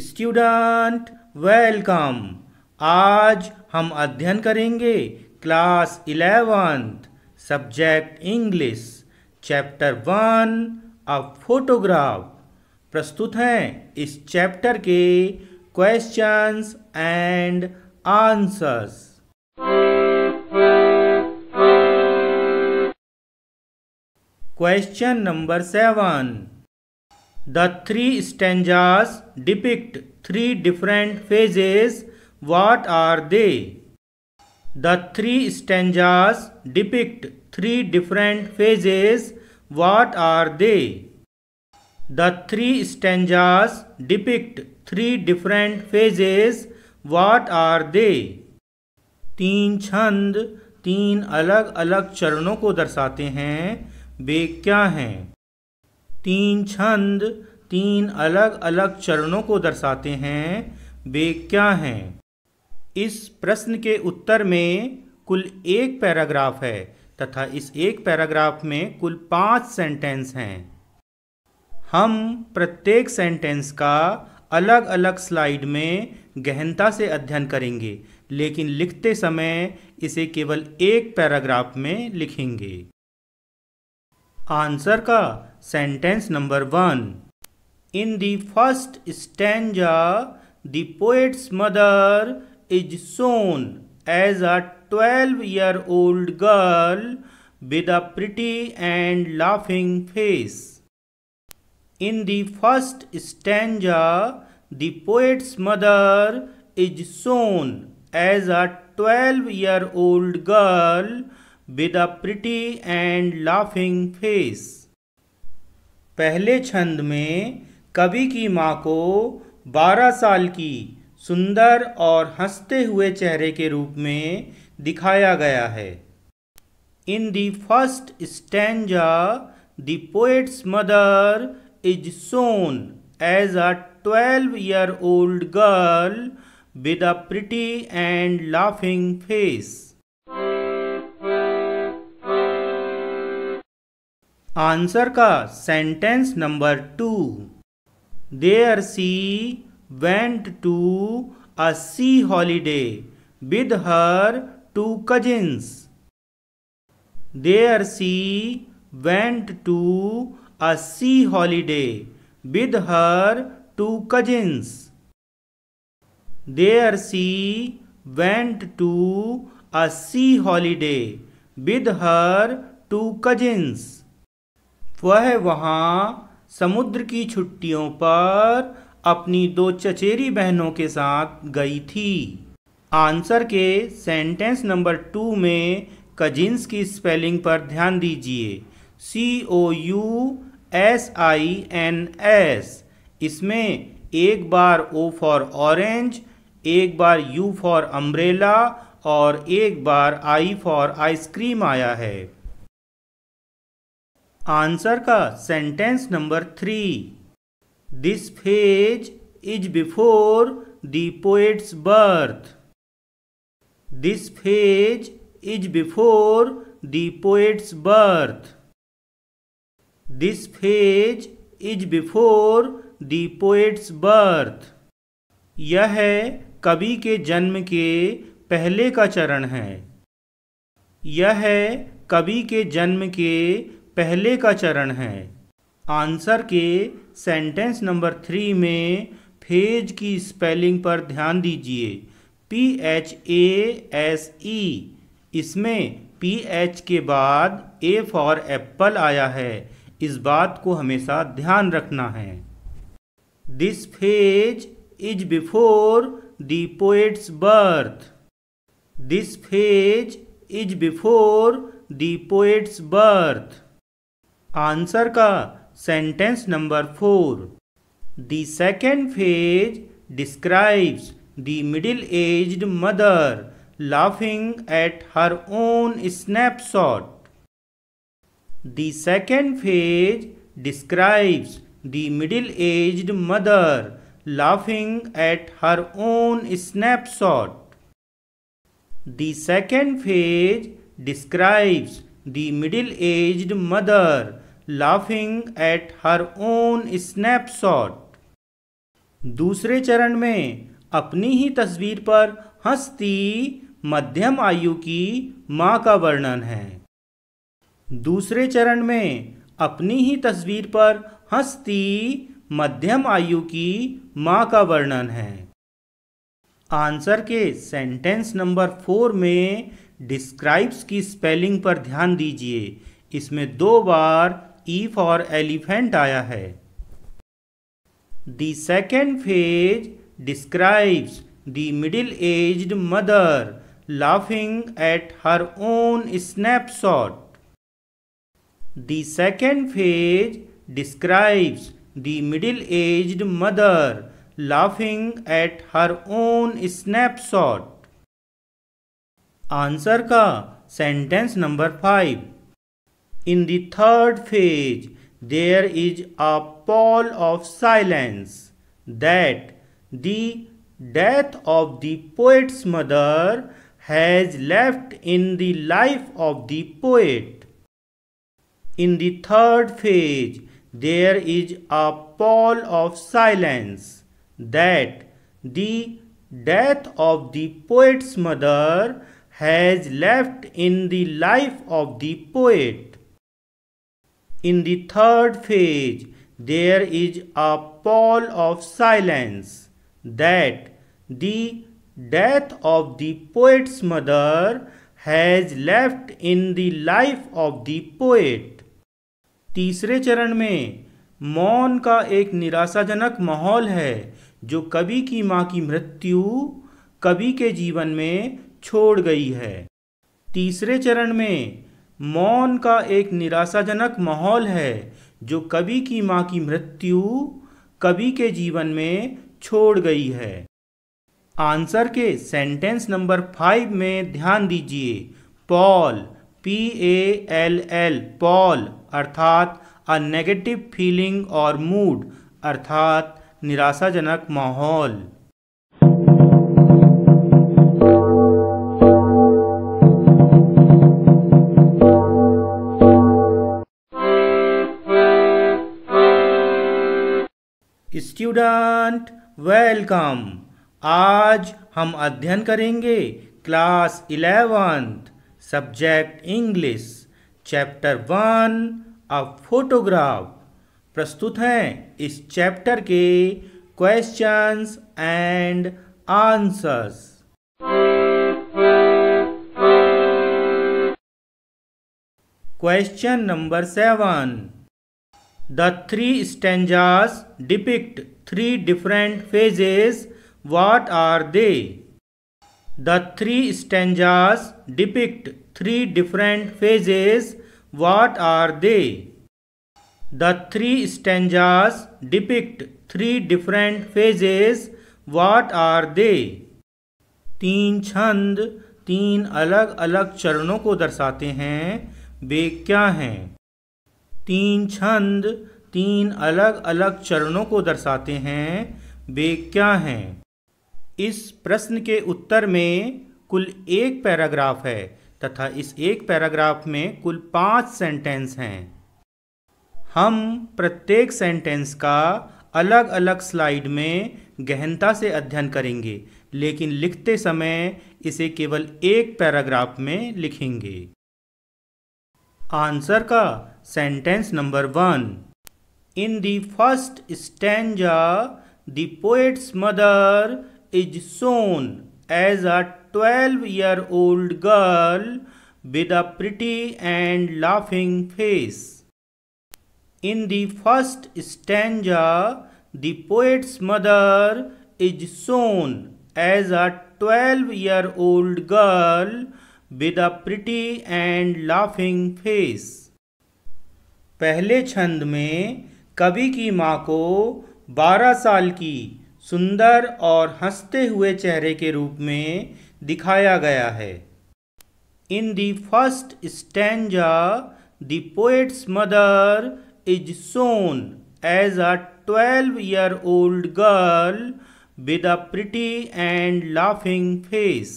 Student welcome आज हम अध्ययन करेंगे class eleventh subject English chapter one a photograph प्रस्तुत हैं इस चैप्टर के questions and answers question number seven the three stanzas depict three different phases what are they the three stanzas depict three different phases what are they the three stanzas depict three different phases what are they तीन छंद तीन अलग अलग चरणों को दर्शाते हैं वे क्या हैं तीन छंद तीन अलग अलग चरणों को दर्शाते हैं वे क्या हैं इस प्रश्न के उत्तर में कुल एक पैराग्राफ है तथा इस एक पैराग्राफ में कुल पाँच सेंटेंस हैं हम प्रत्येक सेंटेंस का अलग अलग स्लाइड में गहनता से अध्ययन करेंगे लेकिन लिखते समय इसे केवल एक पैराग्राफ में लिखेंगे आंसर का sentence number one in the first stanza the poet's mother is shown as a twelve year old girl with a pretty and laughing face in the first stanza the poet's mother is shown as a twelve year old girl with a pretty and laughing face पहले छंद में कवि की माँ को बारह साल की सुंदर और हंसते हुए चेहरे के रूप में दिखाया गया है in the first stanza the poet's mother is shown as a twelve year old girl with a pretty and laughing face answer का sentence number two there she went to a sea holiday with her two cousins there she went to a sea holiday with her two cousins there she went to a sea holiday with her two cousins वह वहाँ समुद्र की छुट्टियों पर अपनी दो चचेरी बहनों के साथ गई थी आंसर के सेंटेंस नंबर टू में कजिन्स की स्पेलिंग पर ध्यान दीजिए C O U S I N S इसमें एक बार ओ फॉर ऑरेंज एक बार यू फॉर अम्ब्रेला और एक बार आई फॉर आइसक्रीम आया है आंसर का sentence number three this phase is before the poet's birth this phase is before the poet's birth this phase is before the poet's birth यह कवि के जन्म के पहले का चरण है यह है कवि के जन्म के पहले का चरण है आंसर के सेंटेंस नंबर थ्री में फेज की स्पेलिंग पर ध्यान दीजिए P H A S E इसमें पी एच के बाद ए फॉर एप्पल आया है इस बात को हमेशा ध्यान रखना है this phase is before the poet's birth this phase is before the poet's birth answer का sentence number four the second phase describes the middle aged mother laughing at her own snapshot the second phase describes the middle aged mother laughing at her own snapshot the second phase describes the middle aged mother laughing at her own snapshot दूसरे चरण में अपनी ही तस्वीर पर हंसती मध्यम आयु की माँ का वर्णन है दूसरे चरण में अपनी ही तस्वीर पर हंसती मध्यम आयु की माँ का वर्णन है आंसर के सेंटेंस नंबर फोर में डिस्क्राइब्स की स्पेलिंग पर ध्यान दीजिए इसमें दो बार ई फॉर एलिफेंट आया है the second phase describes the middle aged mother laughing at her own snapshot the second phase describes the middle aged mother laughing at her own snapshot answer का sentence number five In the third phase, there is a pall of silence that the death of the poet's mother has left in the life of the poet. In the third phase, there is a pall of silence that the death of the poet's mother has left in the life of the poet. In the third phase, there is a pall of silence that the death of the poet's mother has left in the life of the poet तीसरे चरण में मौन का एक निराशाजनक माहौल है जो कवि की माँ की मृत्यु कवि के जीवन में छोड़ गई है तीसरे चरण में मौन का एक निराशाजनक माहौल है जो कवि की माँ की मृत्यु कवि के जीवन में छोड़ गई है आंसर के सेंटेंस नंबर फाइव में ध्यान दीजिए pall P A L L pall अर्थात अ नेगेटिव फीलिंग और मूड अर्थात निराशाजनक माहौल स्टूडेंट वेलकम आज हम अध्ययन करेंगे class eleventh subject English chapter one of photograph प्रस्तुत हैं इस चैप्टर के questions and answers question number seven the three stanzas depict three different phases what are they the three stanzas depict three different phases what are they the three stanzas depict three different phases what are they तीन छंद तीन अलग अलग चरणों को दर्शाते हैं वे क्या हैं तीन छंद तीन अलग अलग चरणों को दर्शाते हैं वे क्या हैं इस प्रश्न के उत्तर में कुल एक पैराग्राफ है तथा इस एक पैराग्राफ में कुल पाँच सेंटेंस हैं हम प्रत्येक सेंटेंस का अलग अलग स्लाइड में गहनता से अध्ययन करेंगे लेकिन लिखते समय इसे केवल एक पैराग्राफ में लिखेंगे आंसर का Sentence number 1 In the first stanza, the poet's mother is shown as a 12 year old girl with a pretty and laughing face. In the first stanza, the poet's mother is shown as a 12 year old girl with a pretty and laughing face. पहले छंद में कवि की माँ को बारह साल की सुंदर और हंसते हुए चेहरे के रूप में दिखाया गया है in the first stanza the poet's mother is shown as a twelve year old girl with a pretty and laughing face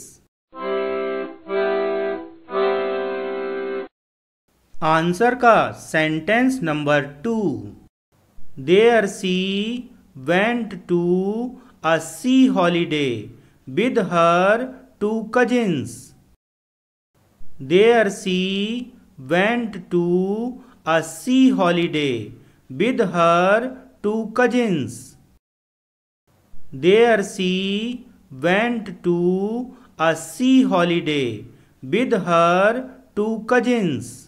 answer का sentence number two there she went to a sea holiday with her two cousins there she went to a sea holiday with her two cousins there she went to a sea holiday with her two cousins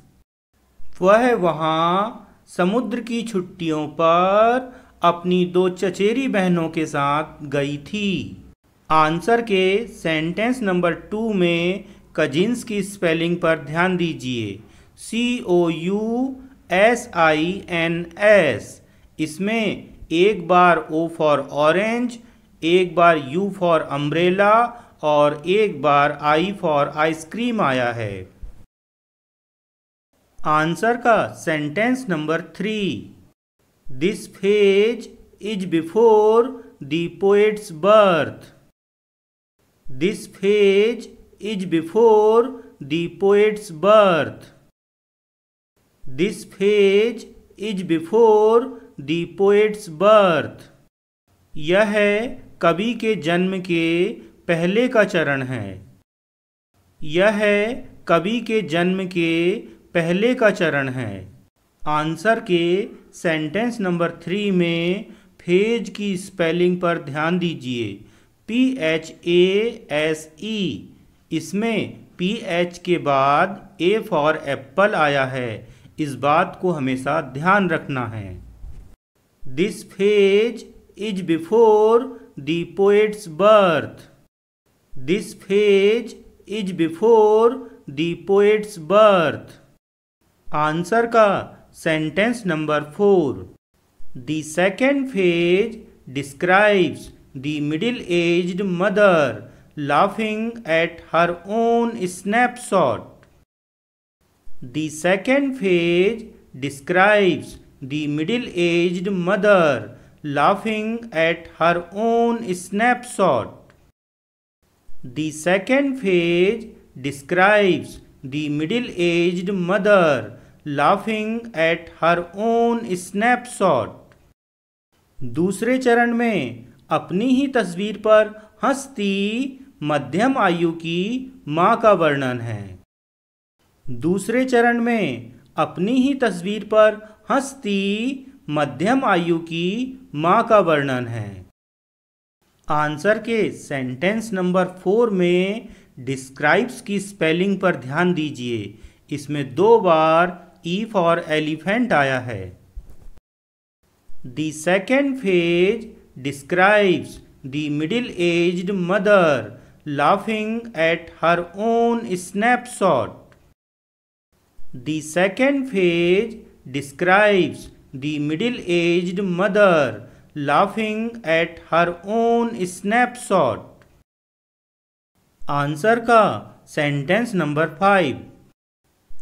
वह वहाँ समुद्र की छुट्टियों पर अपनी दो चचेरी बहनों के साथ गई थी आंसर के सेंटेंस नंबर टू में कजिन्स की स्पेलिंग पर ध्यान दीजिए C O U S I N S इसमें एक बार ओ फॉर ऑरेंज एक बार यू फॉर अम्ब्रेला और एक बार आई फॉर आइसक्रीम आया है आंसर का sentence number three this phase is before the poet's birth this phase is before the poet's birth this phase is before the poet's birth यह कवि के जन्म के पहले का चरण है यह कवि के जन्म के पहले का चरण है आंसर के सेंटेंस नंबर थ्री में फेज की स्पेलिंग पर ध्यान दीजिए P H A S E इसमें पी एच के बाद ए फॉर एप्पल आया है इस बात को हमेशा ध्यान रखना है this phase is before the poet's birth this phase is before the poet's birth answer का sentence number four the second phase describes the middle aged mother laughing at her own snapshot the second phase describes the middle aged mother laughing at her own snapshot the second phase describes middle middle mother laughing at her own own snapshot. दूसरे चरण में अपनी ही तस्वीर पर हंसती मध्यम आयु की माँ का वर्णन है दूसरे चरण में अपनी ही तस्वीर पर हंसती मध्यम आयु की माँ का वर्णन है आंसर के सेंटेंस नंबर फोर में डिस्क्राइब्स की स्पेलिंग पर ध्यान दीजिए इसमें दो बार ई फॉर एलिफेंट आया है the second phase describes the middle aged mother laughing at her own snapshot the second phase describes the middle aged mother laughing at her own snapshot answer का sentence number five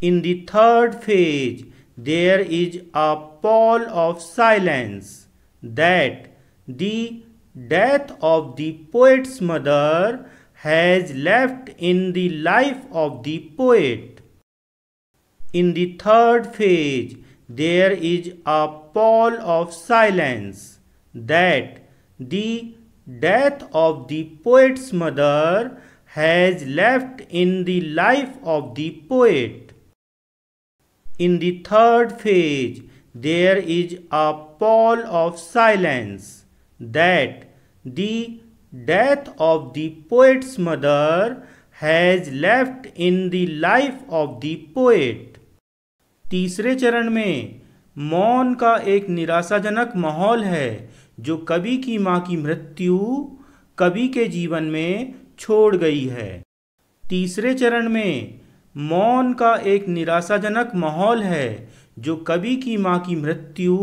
in the third phase there is a pall of silence that the death of the poet's mother has left in the life of the poet. In the third phase, there is a pall of silence that the death of the poet's mother has left in the life of the poet in the third phase there is a pall of silence that the death of the poet's mother has left in the life of the poet तीसरे चरण में मौन का एक निराशाजनक माहौल है जो कवि की मां की मृत्यु कवि के जीवन में छोड़ गई है तीसरे चरण में मौन का एक निराशाजनक माहौल है जो कवि की माँ की मृत्यु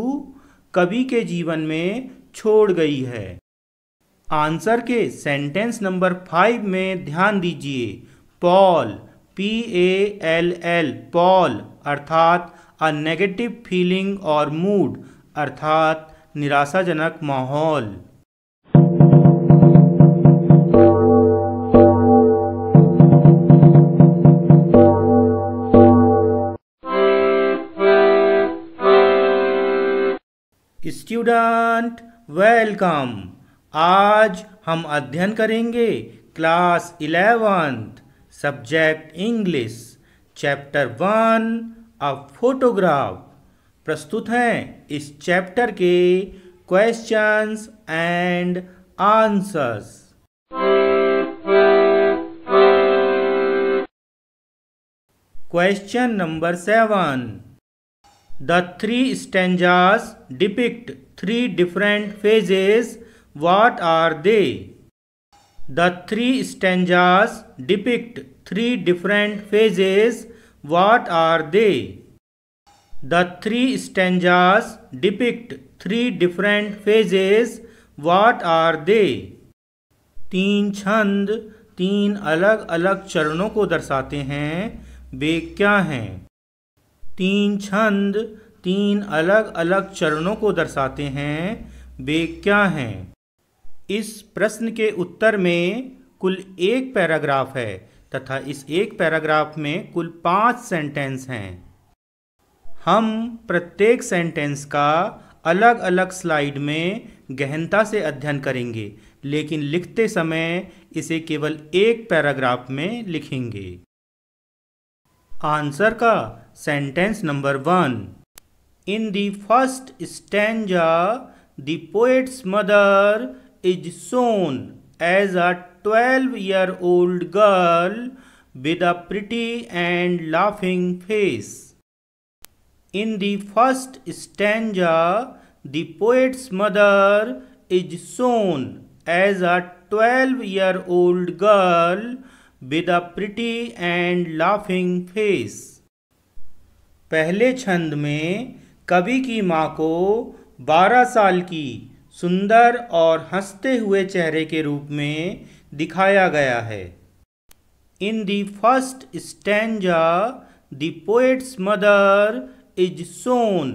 कवि के जीवन में छोड़ गई है आंसर के सेंटेंस नंबर फाइव में ध्यान दीजिए pall P A L L pall अर्थात अ नेगेटिव फीलिंग और मूड अर्थात निराशाजनक माहौल स्टूडेंट वेलकम आज हम अध्ययन करेंगे class eleventh subject English chapter one of photograph प्रस्तुत हैं इस चैप्टर के questions and answers question number seven the three stanzas depict three different phases what are they the three stanzas depict three different phases what are they the three stanzas depict three different phases what are they तीन छंद तीन अलग अलग चरणों को दर्शाते हैं वे क्या हैं तीन छंद तीन अलग अलग चरणों को दर्शाते हैं वे क्या हैं इस प्रश्न के उत्तर में कुल एक पैराग्राफ है तथा इस एक पैराग्राफ में कुल पाँच सेंटेंस हैं हम प्रत्येक सेंटेंस का अलग अलग स्लाइड में गहनता से अध्ययन करेंगे लेकिन लिखते समय इसे केवल एक पैराग्राफ में लिखेंगे आंसर का Sentence number 1 In the first stanza, the poet's mother is shown as a 12 year old girl with a pretty and laughing face. In the first stanza, the poet's mother is shown as a 12 year old girl with a pretty and laughing face. पहले छंद में कवि की माँ को बारह साल की सुंदर और हंसते हुए चेहरे के रूप में दिखाया गया है in the first stanza the poet's mother is shown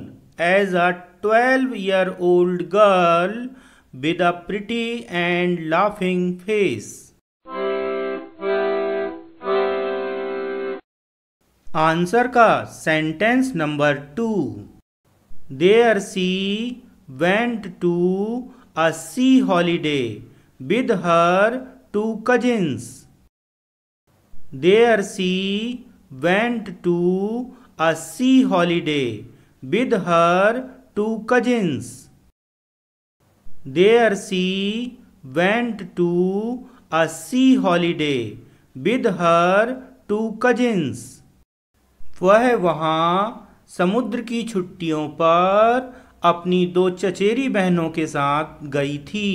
as a twelve year old girl with a pretty and laughing face answer का sentence number two there she went to a sea holiday with her two cousins there she went to a sea holiday with her two cousins there she went to a sea holiday with her two cousins वह वहाँ समुद्र की छुट्टियों पर अपनी दो चचेरी बहनों के साथ गई थी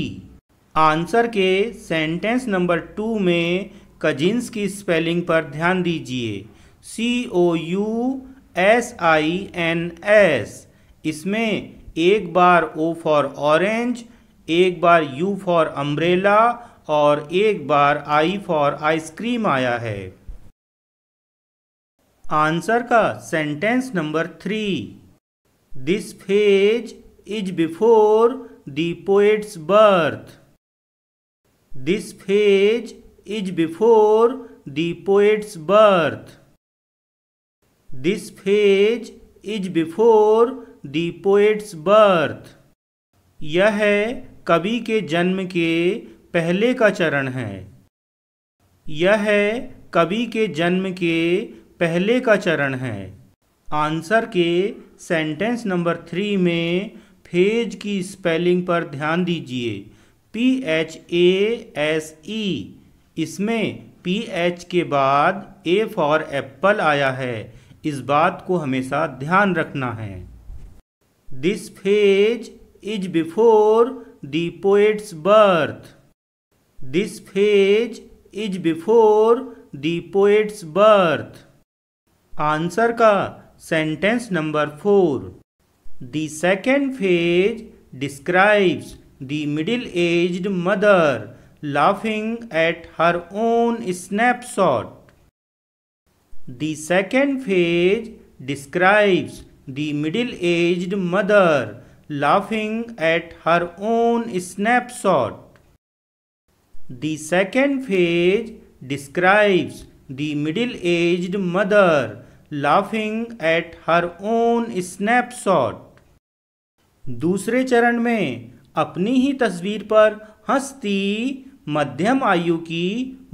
आंसर के सेंटेंस नंबर टू में कजिन्स की स्पेलिंग पर ध्यान दीजिए C O U S I N S इसमें एक बार ओ फॉर ऑरेंज एक बार यू फॉर अम्ब्रेला और एक बार आई फॉर आइसक्रीम आया है आंसर का sentence number three this phase is before the poet's birth this phase is before the poet's birth this phase is before the poet's birth यह कवि के जन्म के पहले का चरण है यह कवि के जन्म के पहले का चरण है आंसर के सेंटेंस नंबर थ्री में फेज की स्पेलिंग पर ध्यान दीजिए P H A S E इसमें पी एच के बाद ए फॉर एप्पल आया है इस बात को हमेशा ध्यान रखना है this phase is before the poet's birth this phase is before the poet's birth answer का sentence number four the second phase describes the middle age mother laughing at her own snapshot the second phase describes the middle age mother laughing at her own snapshot the second phase describes the middle aged mother laughing at her own snapshot. दूसरे चरण में अपनी ही तस्वीर पर हंसती मध्यम आयु की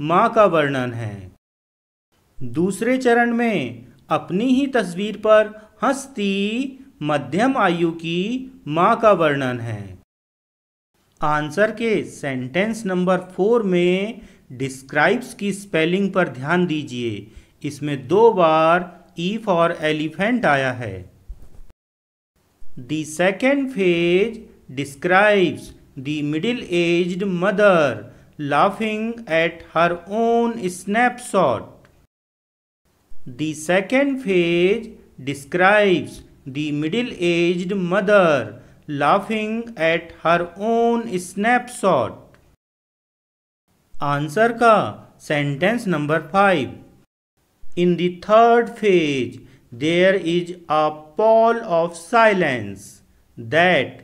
माँ का वर्णन है दूसरे चरण में अपनी ही तस्वीर पर हंसती मध्यम आयु की माँ का वर्णन है आंसर के सेंटेंस नंबर फोर में डिस्क्राइब्स की स्पेलिंग पर ध्यान दीजिए इसमें दो बार ई फॉर एलिफेंट आया है the second phase describes the middle aged mother laughing at her own snapshot the second phase describes the middle age mother laughing at her own snapshot answer का sentence number five in the third phase there is a pall of silence that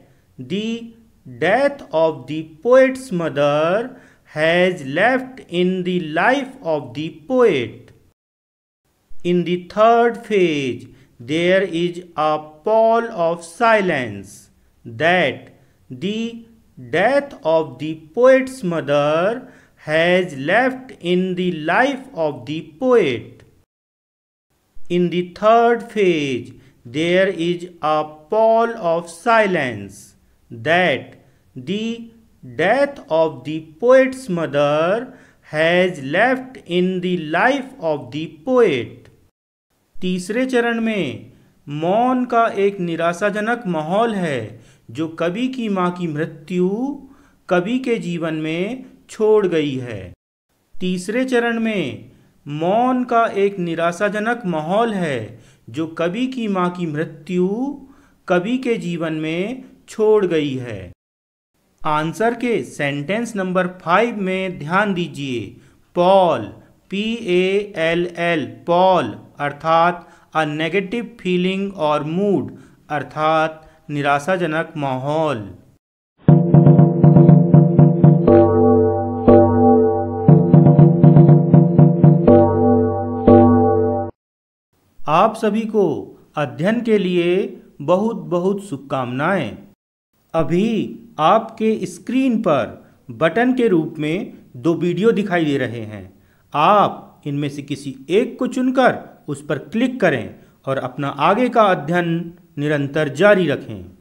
the death of the poet's mother has left in the life of the poet. In the third phase, there is a pall of silence that the death of the poet's mother has left in the life of the poet in third phase there is a pall of silence that the death of the poet's mother has left in the life of the poet तीसरे चरण में मौन का एक निराशाजनक माहौल है जो कवि की मां की मृत्यु कवि के जीवन में छोड़ गई है तीसरे चरण में मौन का एक निराशाजनक माहौल है जो कवि की माँ की मृत्यु कवि के जीवन में छोड़ गई है आंसर के सेंटेंस नंबर फाइव में ध्यान दीजिए pall P A L L pall अर्थात अ नेगेटिव फीलिंग और मूड अर्थात निराशाजनक माहौल आप सभी को अध्ययन के लिए बहुत बहुत शुभकामनाएं अभी आपके स्क्रीन पर बटन के रूप में दो वीडियो दिखाई दे रहे हैं आप इनमें से किसी एक को चुनकर उस पर क्लिक करें और अपना आगे का अध्ययन निरंतर जारी रखें